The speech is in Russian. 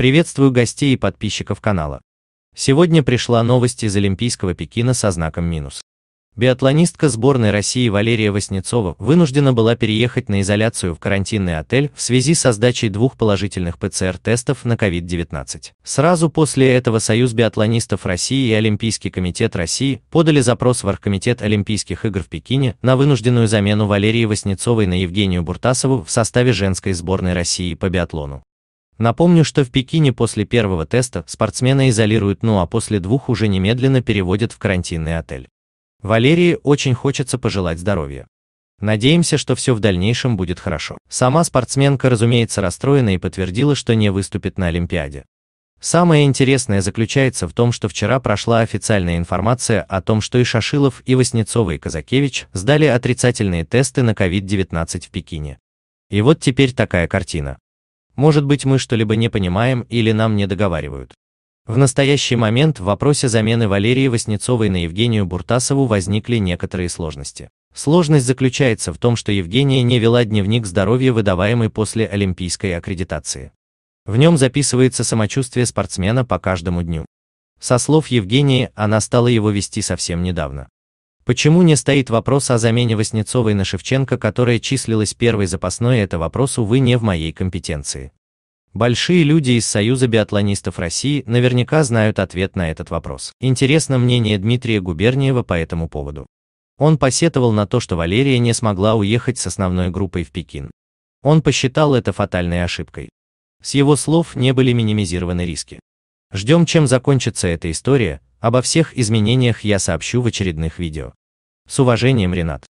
Приветствую гостей и подписчиков канала. Сегодня пришла новость из Олимпийского Пекина со знаком минус. Биатлонистка сборной России Валерия Васнецова вынуждена была переехать на изоляцию в карантинный отель в связи со сдачей двух положительных ПЦР-тестов на COVID-19. Сразу после этого Союз биатлонистов России и Олимпийский комитет России подали запрос в Оргкомитет Олимпийских игр в Пекине на вынужденную замену Валерии Васнецовой на Евгению Буртасову в составе женской сборной России по биатлону. Напомню, что в Пекине после первого теста спортсмена изолируют, ну а после двух уже немедленно переводят в карантинный отель. Валерии очень хочется пожелать здоровья. Надеемся, что все в дальнейшем будет хорошо. Сама спортсменка, разумеется, расстроена и подтвердила, что не выступит на Олимпиаде. Самое интересное заключается в том, что вчера прошла официальная информация о том, что и Шашилов, и Васнецова, и Казакевич сдали отрицательные тесты на COVID-19 в Пекине. И вот теперь такая картина. Может быть мы что-либо не понимаем или нам не договаривают. В настоящий момент в вопросе замены Валерии Васнецовой на Евгению Буртасову возникли некоторые сложности. Сложность заключается в том, что Евгения не вела дневник здоровья, выдаваемый после олимпийской аккредитации. В нем записывается самочувствие спортсмена по каждому дню. Со слов Евгении, она стала его вести совсем недавно. Почему не стоит вопрос о замене Васнецовой на Шевченко, которая числилась первой запасной, это вопрос, увы, не в моей компетенции. Большие люди из Союза биатлонистов России наверняка знают ответ на этот вопрос. Интересно мнение Дмитрия Губерниева по этому поводу. Он посетовал на то, что Валерия не смогла уехать с основной группой в Пекин. Он посчитал это фатальной ошибкой. С его слов не были минимизированы риски. Ждем, чем закончится эта история, Обо всех изменениях я сообщу в очередных видео. С уважением, Ренат.